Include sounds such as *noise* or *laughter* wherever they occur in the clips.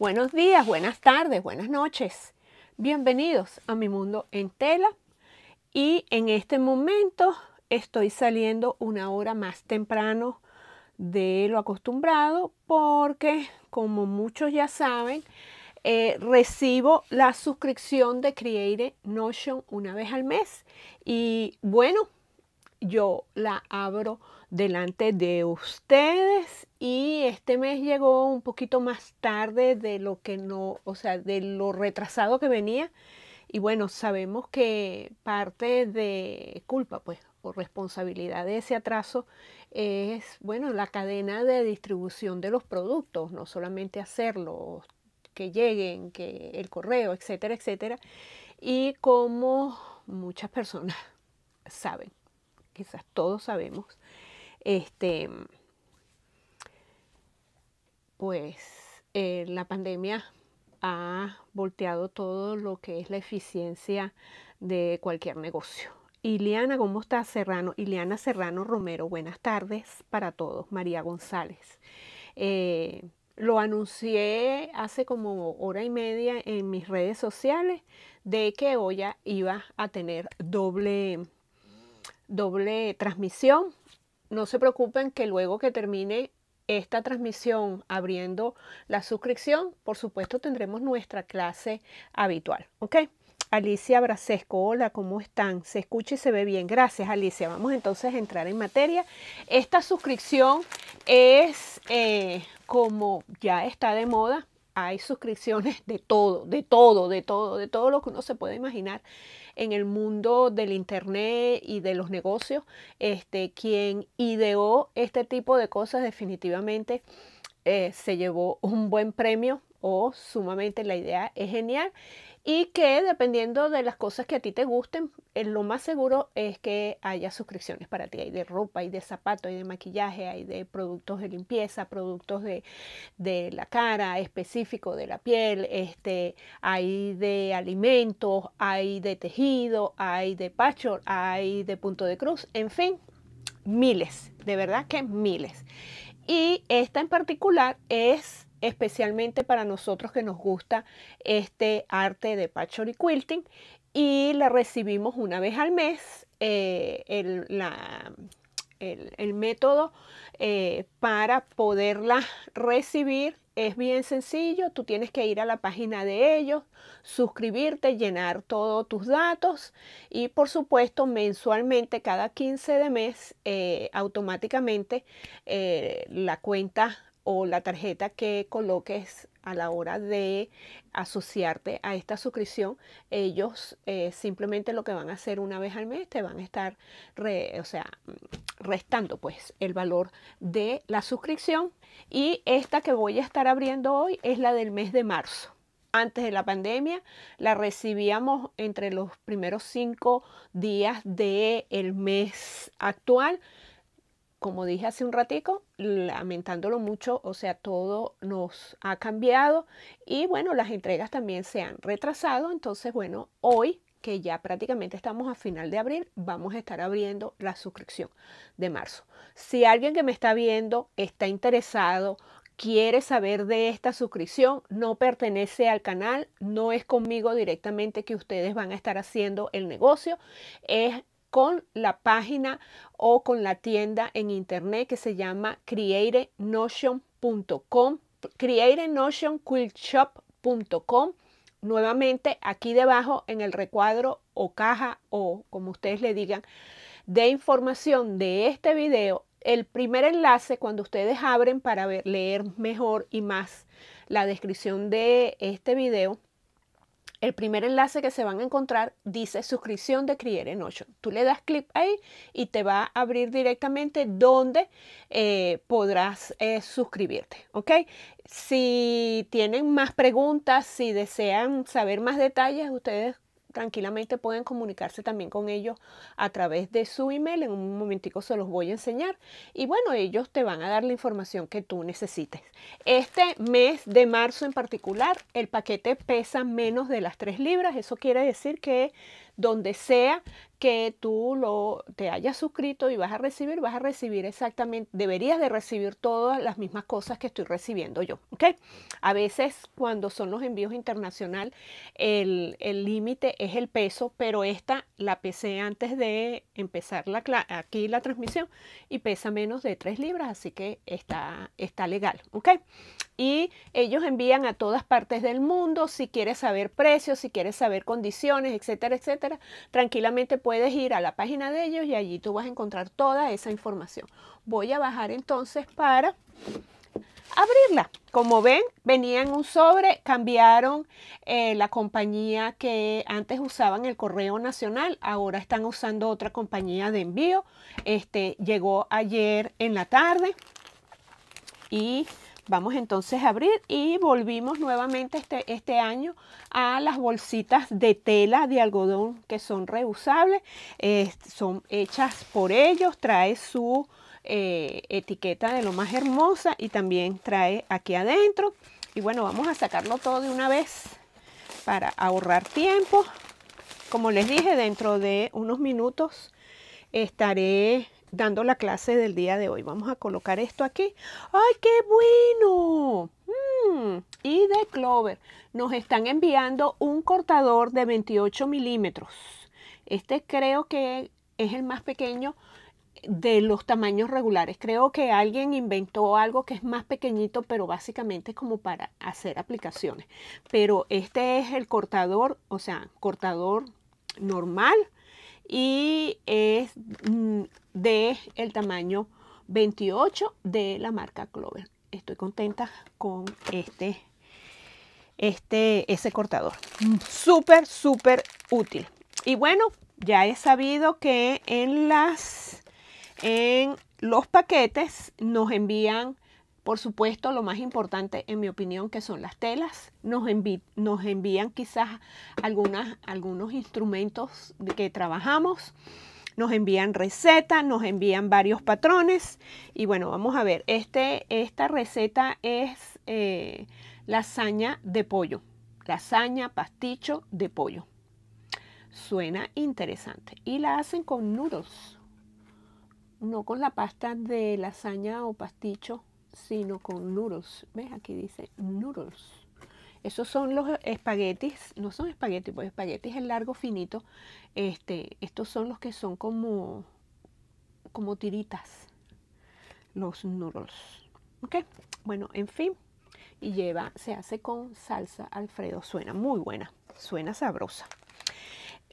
Buenos días, buenas tardes, buenas noches. Bienvenidos a mi mundo en tela. Y en este momento estoy saliendo una hora más temprano de lo acostumbrado porque, como muchos ya saben, eh, recibo la suscripción de Create Notion una vez al mes. Y bueno, yo la abro delante de ustedes y este mes llegó un poquito más tarde de lo que no, o sea, de lo retrasado que venía. Y bueno, sabemos que parte de culpa, pues, o responsabilidad de ese atraso es, bueno, la cadena de distribución de los productos, no solamente hacerlos, que lleguen, que el correo, etcétera, etcétera. Y como muchas personas *laughs* saben, quizás todos sabemos, este, pues eh, la pandemia ha volteado todo lo que es la eficiencia de cualquier negocio. Iliana, ¿cómo estás, Serrano? Iliana Serrano Romero, buenas tardes para todos. María González. Eh, lo anuncié hace como hora y media en mis redes sociales de que hoy iba a tener doble, doble transmisión no se preocupen que luego que termine esta transmisión abriendo la suscripción, por supuesto tendremos nuestra clase habitual. ¿Ok? Alicia Bracesco, hola, ¿cómo están? Se escucha y se ve bien. Gracias, Alicia. Vamos entonces a entrar en materia. Esta suscripción es eh, como ya está de moda. Hay suscripciones de todo, de todo, de todo, de todo lo que uno se puede imaginar en el mundo del Internet y de los negocios. Este, quien ideó este tipo de cosas definitivamente eh, se llevó un buen premio o sumamente la idea es genial y que dependiendo de las cosas que a ti te gusten, eh, lo más seguro es que haya suscripciones para ti. Hay de ropa, hay de zapato, hay de maquillaje, hay de productos de limpieza, productos de, la cara específico, de la piel, este, hay de alimentos, hay de tejido, hay de pacho, hay de punto de cruz, en fin, miles, de verdad que miles. Y esta en particular es especialmente para nosotros que nos gusta este arte de patchwork y quilting y la recibimos una vez al mes eh, el, la, el, método eh, para poderla recibir es bien sencillo, tú tienes que ir a la página de ellos, suscribirte, llenar todos tus datos y por supuesto mensualmente, cada 15 de mes, eh, automáticamente la cuenta o la tarjeta que coloques a la hora de asociarte a esta suscripción, ellos eh, simplemente lo que van a hacer una vez al mes te van a estar, o sea, mm, restando pues el valor de la suscripción. Y esta que voy a estar abriendo hoy es la del mes de marzo. Antes de la pandemia la recibíamos entre los primeros cinco días del mes actual como dije hace un ratico, lamentándolo mucho, o sea, todo nos ha cambiado y bueno, las entregas también se han retrasado, entonces bueno, hoy que ya prácticamente estamos a final de abril, vamos a estar abriendo la suscripción de marzo. Si alguien que me está viendo está interesado, quiere saber de esta suscripción, no pertenece al canal, no es conmigo directamente que ustedes van a estar haciendo el negocio, es con la página o con la tienda en internet que se llama createnotion.com, createnotionquiltshop.com. Nuevamente aquí debajo en el recuadro o caja o como ustedes le digan de información de este video, el primer enlace cuando ustedes abren para ver, leer mejor y más la descripción de este video el primer enlace que se van a encontrar dice suscripción de en 8 Tú le das clic ahí y te va a abrir directamente donde eh, podrás eh, suscribirte. ¿ok? Si tienen más preguntas, si desean saber más detalles, ustedes tranquilamente pueden comunicarse también con ellos a través de su email. En un momentico se los voy a enseñar. Y bueno, ellos te van a dar la información que tú necesites. Este mes de marzo en particular, el paquete pesa menos de las 3 libras. Eso quiere decir que donde sea que tú lo, te hayas suscrito y vas a recibir, vas a recibir exactamente, deberías de recibir todas las mismas cosas que estoy recibiendo yo, ¿ok? A veces cuando son los envíos internacional, el límite es el peso, pero esta la pesé antes de empezar la, aquí la transmisión y pesa menos de 3 libras, así que está, está legal, ¿ok? y ellos envían a todas partes del mundo. Si quieres saber precios, si quieres saber condiciones, etcétera, etcétera, tranquilamente puedes ir a la página de ellos y allí tú vas a encontrar toda esa información. Voy a bajar entonces para abrirla. Como ven, venía en un sobre, cambiaron eh, la compañía que antes usaban el correo nacional, ahora están usando otra compañía de envío. Este llegó ayer en la tarde y Vamos entonces a abrir y volvimos nuevamente este, este año a las bolsitas de tela de algodón que son reusables. Eh, son hechas por ellos, trae su eh, etiqueta de lo más hermosa y también trae aquí adentro. Y bueno, vamos a sacarlo todo de una vez para ahorrar tiempo. Como les dije, dentro de unos minutos estaré dando la clase del día de hoy. Vamos a colocar esto aquí. ¡Ay, qué bueno! Mm. Y de Clover nos están enviando un cortador de 28 milímetros. Este creo que es el más pequeño de los tamaños regulares. Creo que alguien inventó algo que es más pequeñito, pero básicamente es como para hacer aplicaciones. Pero este es el cortador, o sea, cortador normal y es mm, de el tamaño 28 de la marca Clover. Estoy contenta con este, este, ese cortador. Mm. Súper, súper útil. Y bueno, ya he sabido que en las, en los paquetes nos envían por supuesto, lo más importante, en mi opinión, que son las telas. Nos, nos envían quizás algunos instrumentos de que trabajamos. Nos envían recetas, nos envían varios patrones. Y bueno, vamos a ver, este, esta receta es eh, lasaña de pollo. Lasaña, pasticho de pollo. Suena interesante. Y la hacen con nudos, no con la pasta de lasaña o pasticho sino con noodles. ¿Ves? Aquí dice noodles. Esos son los espaguetis, no son espaguetis, pues espaguetis es largo, finito. Este, estos son los que son como, como tiritas, los noodles. ¿Ok? Bueno, en fin. Y lleva, se hace con salsa Alfredo. Suena muy buena, suena sabrosa.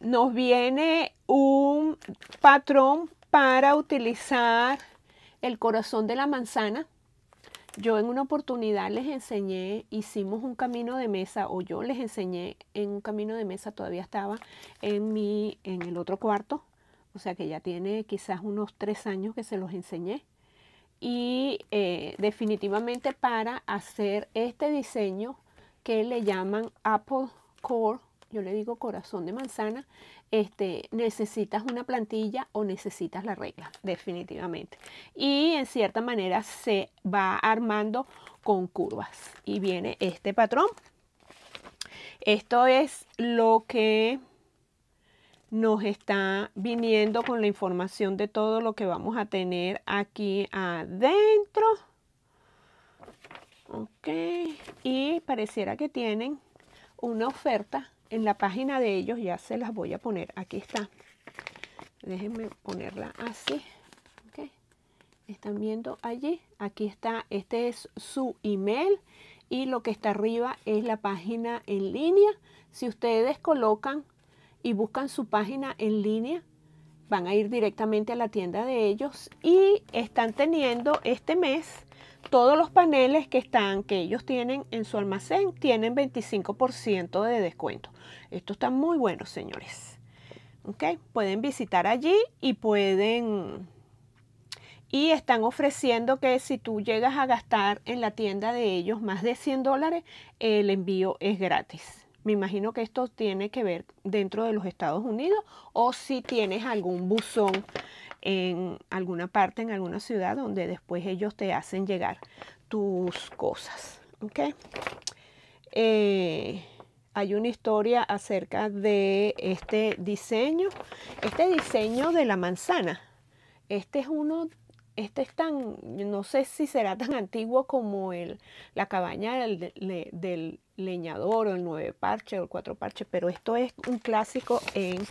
Nos viene un patrón para utilizar el corazón de la manzana yo en una oportunidad les enseñé, hicimos un camino de mesa, o yo les enseñé en un camino de mesa, todavía estaba en, mi, en el otro cuarto, o sea que ya tiene quizás unos tres años que se los enseñé. Y eh, definitivamente para hacer este diseño que le llaman Apple Core, yo le digo corazón de manzana, este, necesitas una plantilla o necesitas la regla, definitivamente. Y en cierta manera se va armando con curvas. Y viene este patrón. Esto es lo que nos está viniendo con la información de todo lo que vamos a tener aquí adentro. Ok, y pareciera que tienen una oferta en la página de ellos, ya se las voy a poner, aquí está, déjenme ponerla así, están viendo allí, aquí está, este es su email y lo que está arriba es la página en línea, si ustedes colocan y buscan su página en línea, van a ir directamente a la tienda de ellos y están teniendo este mes todos los paneles que están, que ellos tienen en su almacén, tienen 25% de descuento. Esto está muy bueno, señores. ¿Okay? Pueden visitar allí y pueden... Y están ofreciendo que si tú llegas a gastar en la tienda de ellos más de 100 dólares, el envío es gratis. Me imagino que esto tiene que ver dentro de los Estados Unidos o si tienes algún buzón en alguna parte, en alguna ciudad donde después ellos te hacen llegar tus cosas. Eh, hay una historia acerca de este diseño, este diseño de la manzana. Este es uno este es tan, no sé si será tan *laughs* antiguo como el, la cabaña del, leñador o el nueve parche o el cuatro parche, pero esto es un clásico en,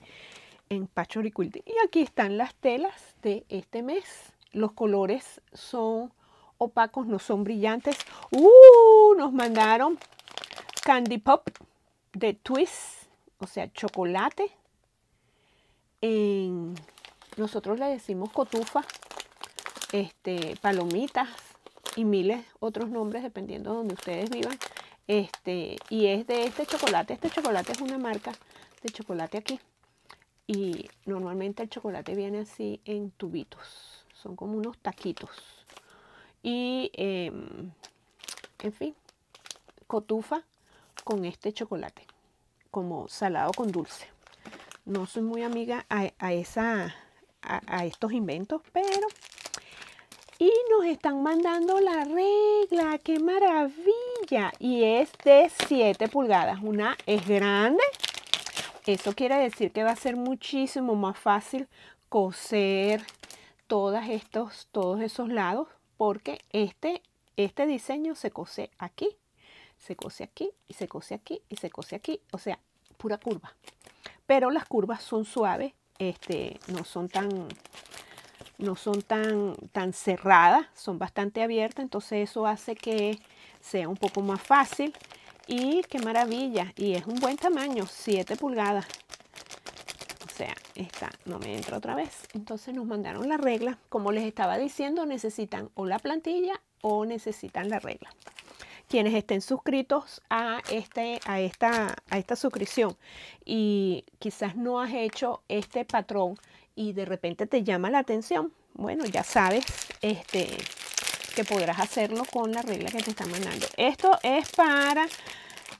en patchwork Y aquí están las telas de este mes. Los colores son opacos, no son brillantes. ¡Uh! Nos mandaron Candy Pop de Twist, o sea, chocolate. nosotros le decimos cotufa este, palomitas y miles otros nombres dependiendo de donde ustedes vivan. Este, y es de este chocolate. Este chocolate es una marca de chocolate aquí. Y normalmente el chocolate viene así en tubitos. Son como unos taquitos. Y, em, en fin, cotufa con este chocolate. Como salado con dulce. No soy muy amiga a, a esa, a estos inventos, pero y nos están mandando la regla. ¡Qué maravilla! Y es de 7 pulgadas. Una es grande. Eso quiere decir que va a ser muchísimo más fácil coser todas estos, todos esos lados porque este, este diseño se cose aquí, se cose aquí y se cose aquí y se cose aquí. O sea, pura curva. Pero las curvas son suaves, este, no son tan no son tan, tan cerradas, son bastante abiertas, entonces eso hace que sea un poco más fácil. Y qué maravilla, y es un buen tamaño, 7 pulgadas. O sea, esta no me entra otra vez. Entonces nos mandaron la regla. Como les estaba diciendo, necesitan o la plantilla o necesitan la regla. Quienes estén suscritos a, este, a, esta, a esta suscripción y quizás no has hecho este patrón y de repente te llama la atención, bueno, ya sabes este, que podrás hacerlo con la regla que te está mandando. Esto es para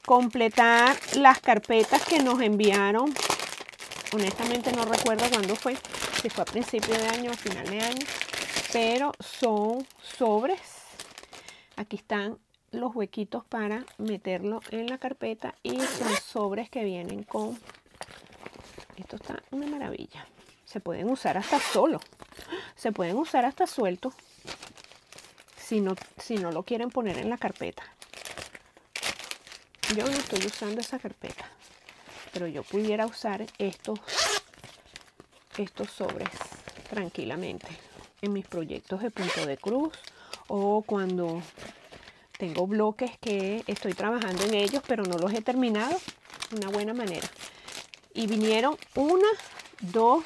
completar las carpetas que nos enviaron. Honestamente no recuerdo cuándo fue, si fue a principio de año o final de año, pero son sobres. Aquí están los huequitos para meterlo en la carpeta y son sobres que vienen con... Esto está una maravilla. Se pueden usar hasta solo. Se pueden usar hasta suelto. Si no, si no lo quieren poner en la carpeta. Yo no estoy usando esa carpeta. Pero yo pudiera usar estos, estos sobres tranquilamente en mis proyectos de punto de cruz o cuando tengo bloques que estoy trabajando en ellos pero no los he terminado una buena manera y vinieron una dos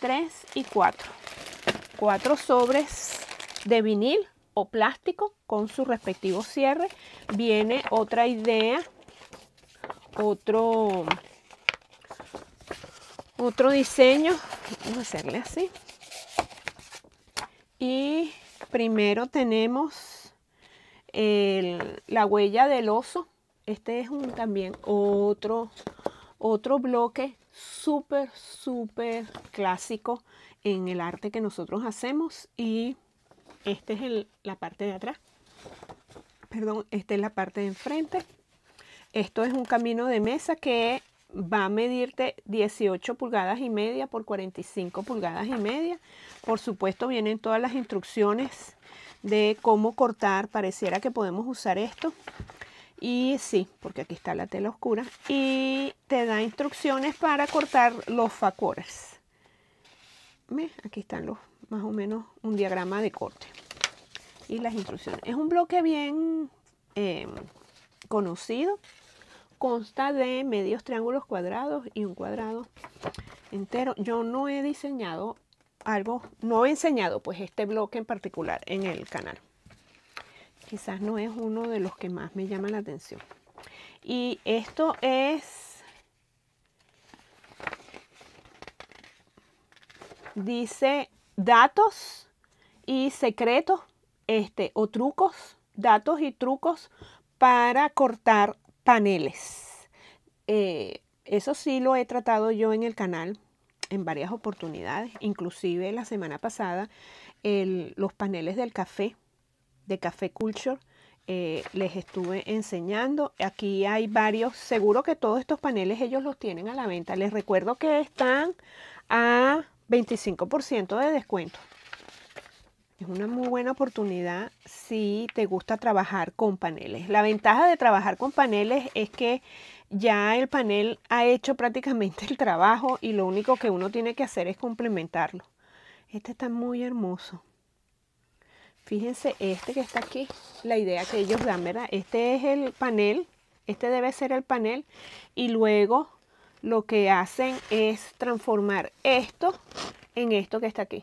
3 y 4. Cuatro sobres de vinil o plástico con su respectivo cierre. Viene otra idea, otro, otro diseño. Vamos a hacerle así. Y primero tenemos la huella del oso. Este es un, también otro, otro bloque súper, súper clásico en el arte que nosotros hacemos y esta es la parte de atrás. Perdón, esta es la parte de enfrente. Esto es un camino de mesa que va a medirte 18 pulgadas y media por 45 pulgadas y media. Por supuesto vienen todas las instrucciones de cómo cortar. Pareciera que podemos usar esto y sí, porque aquí está la tela oscura, y te da instrucciones para cortar los facores. Aquí están los, más o menos un diagrama de corte y las instrucciones. Es un bloque bien em, conocido, consta de medios triángulos cuadrados y un cuadrado entero. Yo no he diseñado algo, no he enseñado pues este bloque en particular en el canal quizás no es uno de los que más me llama la atención. Y esto es, dice datos y secretos este, o trucos, datos y trucos para cortar paneles. Eh, eso sí lo he tratado yo en el canal en varias oportunidades, inclusive la semana pasada los paneles del café de Café Culture. Eh, les estuve enseñando. Aquí hay varios, seguro que todos estos paneles ellos los tienen a la venta. Les recuerdo que están a 25% de descuento. Es una muy buena oportunidad si te gusta trabajar con paneles. La ventaja de trabajar con paneles es que ya el panel ha hecho prácticamente el trabajo y lo único que uno tiene que hacer es complementarlo. Este está muy hermoso. Fíjense este que está aquí, la idea que ellos dan, ¿verdad? Este es el panel, este debe ser el panel y luego lo que hacen es transformar esto en esto que está aquí.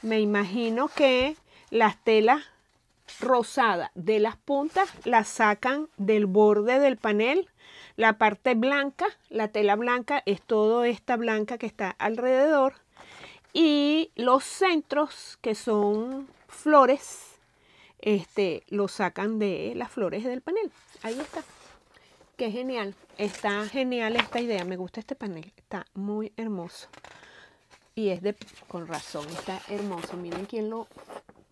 Me imagino que las telas rosadas de las puntas las sacan del borde del panel. La parte blanca, la tela blanca es toda esta blanca que está alrededor y los centros que son flores, este, lo sacan de las flores del panel. Ahí está. Qué genial. Está genial esta idea. Me gusta este panel. Está muy hermoso. Y es de, con razón, está hermoso. Miren quién lo,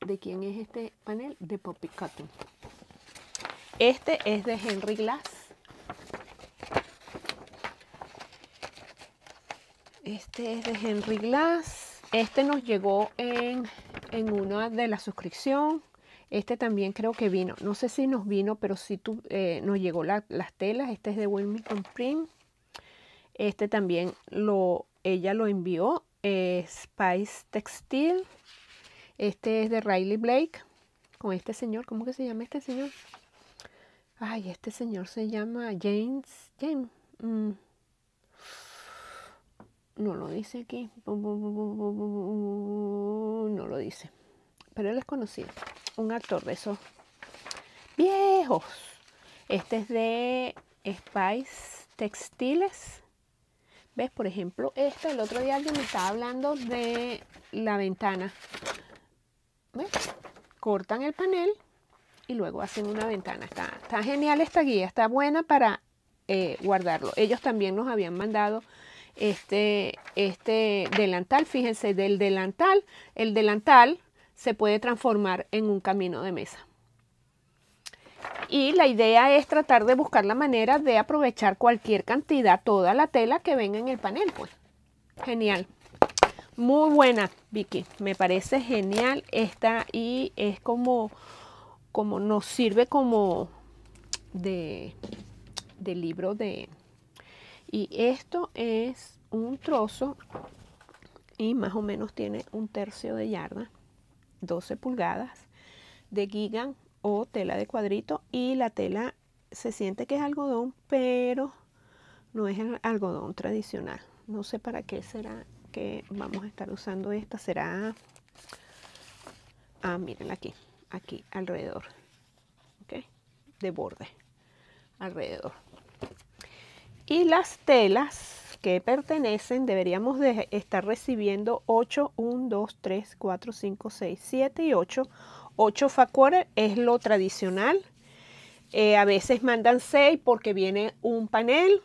de quién es este panel. De Poppy Cutting. Este es de Henry Glass. Este es de Henry Glass. Este nos llegó en, una de la suscripción. Este también creo que vino. No sé si nos vino, pero sí tu, eh, nos llegó las telas. Este es de Wilmington Print. Este también lo, ella lo envió. Spice Textil. Este es de Riley Blake. Con este señor. ¿Cómo que se llama este señor? Ay, este señor se llama James. James. Mm, no lo dice aquí. No lo dice. Pero él es conocido. Un actor de esos viejos. Este es de Spice Textiles. ¿Ves? Por ejemplo, este, el otro día alguien me estaba hablando de la ventana. Cortan el panel y luego hacen una ventana. Está, genial esta guía, está buena para eh, guardarlo. Ellos también nos habían mandado este, este delantal. Fíjense, del delantal, el delantal se puede transformar en un camino de mesa. Y la idea es tratar de buscar la manera de aprovechar cualquier cantidad, toda la tela que venga en el panel. Pues. Genial. Muy buena, Vicky. Me parece genial esta y es como, como nos sirve como de, de libro de, y esto es un trozo y más o menos tiene un tercio de yarda, 12 pulgadas de gigan o tela de cuadrito y la tela se siente que es algodón, pero no es el algodón tradicional. No sé para qué será que vamos a estar usando esta. Será, ah, mírenla aquí, aquí alrededor, ¿ok? De borde, alrededor. Y las telas que pertenecen deberíamos de estar recibiendo 8, 1, 2, 3, 4, 5, 6, 7 y 8. 8 facuores es lo tradicional. Eh, a veces mandan 6 porque viene un panel.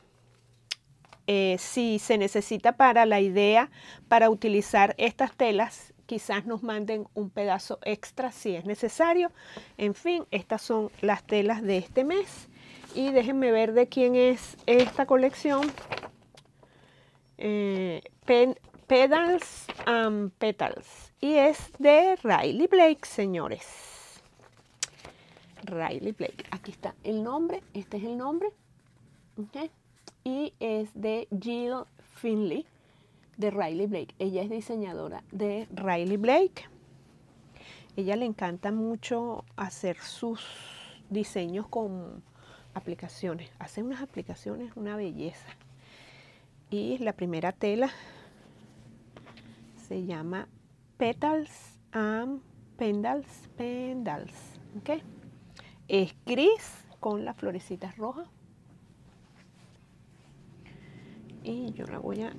Eh, si se necesita para la idea, para utilizar estas telas, quizás nos manden un pedazo extra si es necesario. En fin, estas son las telas de este mes. Y déjenme ver de quién es esta colección. Eh, pedals and Petals. Y es de Riley Blake, señores. Riley Blake. Aquí está el nombre. Este es el nombre. Y es de Jill Finley, de Riley Blake. Ella es diseñadora de Riley Blake. Ella le encanta mucho hacer sus diseños con aplicaciones. Hace unas aplicaciones una belleza. Y la primera tela se llama Petals and Pendals, Pendals. Es gris con las florecitas rojas. Y yo la voy a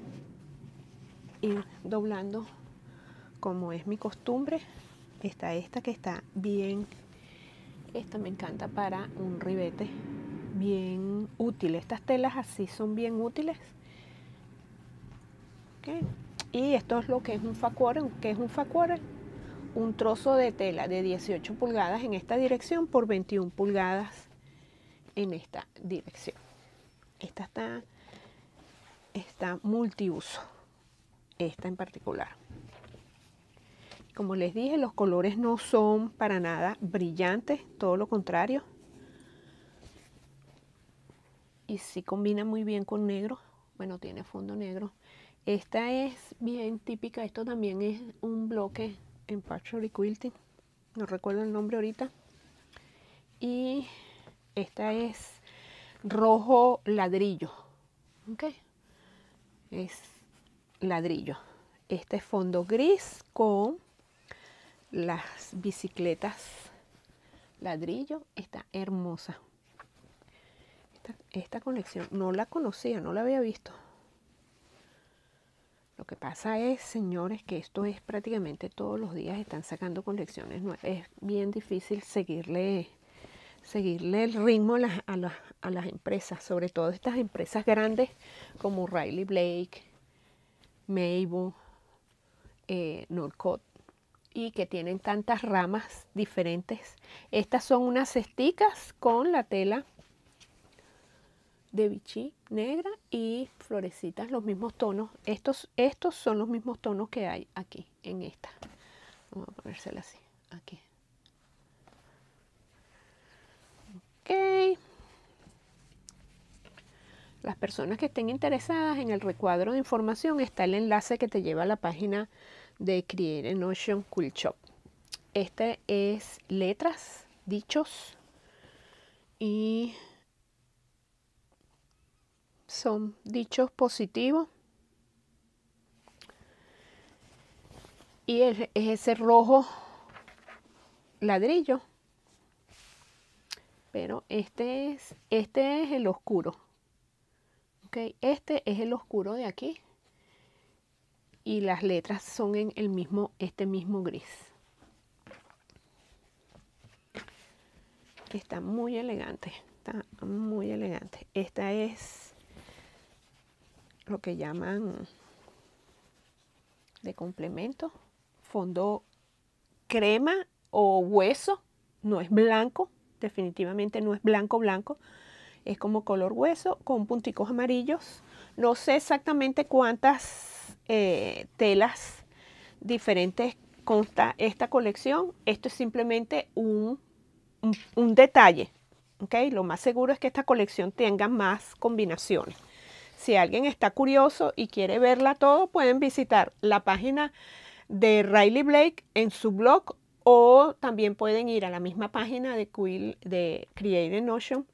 ir doblando como es mi costumbre. Está esta que está bien. Esta me encanta para un ribete bien útil. Estas telas así son bien útiles. Y esto es lo que es un facuar que es un facuar Un trozo de tela de 18 pulgadas en esta dirección por 21 pulgadas en esta dirección. Esta está, está multiuso, esta en particular. Como les dije, los colores no son para nada brillantes, todo lo contrario, y si combina muy bien con negro, bueno, tiene fondo negro. Esta es bien típica, esto también es un bloque en patchwork Quilting, no recuerdo el nombre ahorita. Y esta es rojo ladrillo, ¿ok? Es ladrillo. Este es fondo gris con las bicicletas ladrillo, está hermosa esta, conexión no la conocía, no la había visto. Lo que pasa es, señores, que esto es prácticamente todos los días están sacando colecciones Es bien difícil seguirle, seguirle el ritmo a las, a, las, empresas, sobre todo estas empresas grandes como Riley Blake, Mabel, eh, y que tienen tantas ramas diferentes. Estas son unas esticas con la tela de Vichy negra y florecitas, los mismos tonos. Estos, estos son los mismos tonos que hay aquí, en esta. Vamos a ponérsela así, aquí. Ok. Las personas que estén interesadas en el recuadro de información está el enlace que te lleva a la página de Create en Ocean Cool Shop. Este es letras, dichos y son dichos positivos. Y es ese rojo ladrillo. Pero este es, este es el oscuro. Okay, este es el oscuro de aquí. Y las letras son en el mismo, este mismo gris. Está muy elegante. Está muy elegante. Esta es lo que llaman de complemento, fondo crema o hueso, no es blanco, definitivamente no es blanco blanco, es como color hueso con punticos amarillos. No sé exactamente cuántas eh, telas diferentes consta esta colección. Esto es simplemente un, detalle. ¿okay? Lo más seguro es que esta colección tenga más combinaciones. Si alguien está curioso y quiere verla todo, pueden visitar la página de Riley Blake en su blog o también pueden ir a la misma página de, create de Notion,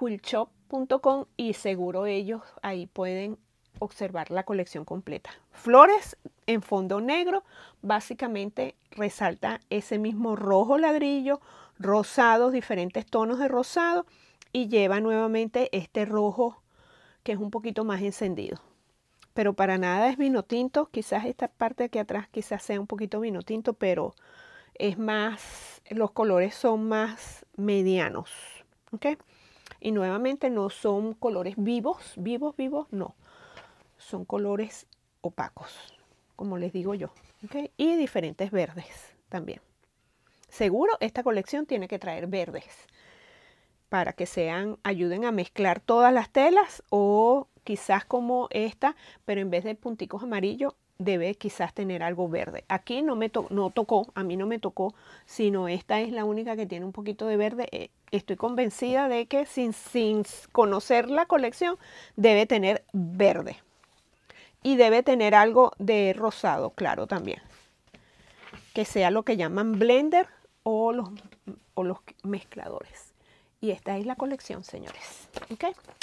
quillshop.com y seguro ellos ahí pueden observar la colección completa. Flores en fondo negro, básicamente resalta ese mismo rojo ladrillo, rosados, diferentes tonos de rosado y lleva nuevamente este rojo que es un poquito más encendido. Pero para nada es vino tinto, quizás esta parte de aquí atrás quizás sea un poquito vino tinto, pero es más, los colores son más medianos, ¿ok? Y nuevamente no son colores vivos, vivos, vivos, no. Son colores opacos, como les digo yo, ¿ok? Y diferentes verdes también. Seguro esta colección tiene que traer verdes para que sean, ayuden a mezclar todas las telas o quizás como esta, pero en vez de punticos amarillos debe quizás tener algo verde. Aquí no me to no tocó, a mí no me tocó, sino esta es la única que tiene un poquito de verde. Eh, estoy convencida de que sin, sin conocer la colección debe tener verde. Y debe tener algo de rosado, claro, también. Que sea lo que llaman blender o los, o los mezcladores. Y esta es la colección, señores.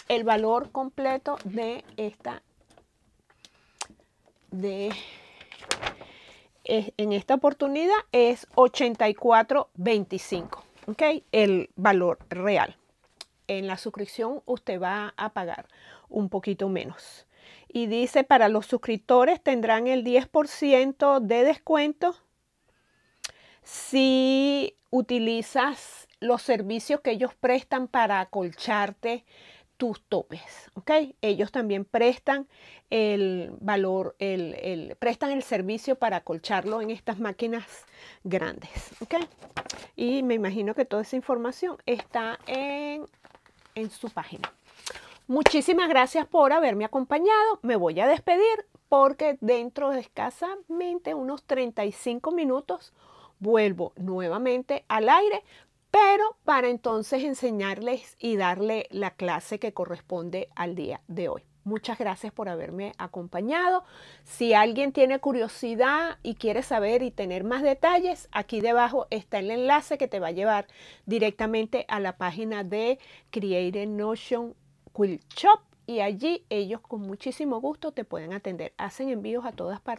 El valor completo de esta, de, en esta oportunidad es 84.25. ¿Ok? El valor real. En la suscripción usted va a pagar un poquito menos. Y dice, para los suscriptores tendrán el 10% de descuento si utilizas los servicios que ellos prestan para acolcharte tus topes, ¿ok? Ellos también prestan el valor, el, prestan el servicio para acolcharlo en estas máquinas grandes, ¿ok? Y me imagino que toda esa información está en, en su página. Muchísimas gracias por haberme acompañado. Me voy a despedir porque dentro de escasamente unos 35 minutos vuelvo nuevamente al aire pero para entonces enseñarles y darle la clase que corresponde al día de hoy. Muchas gracias por haberme acompañado. Si alguien tiene curiosidad y quiere saber y tener más detalles, aquí debajo está el enlace que te va a llevar directamente a la página de Creative Notion Quilt Shop y allí ellos con muchísimo gusto te pueden atender. Hacen envíos a todas partes.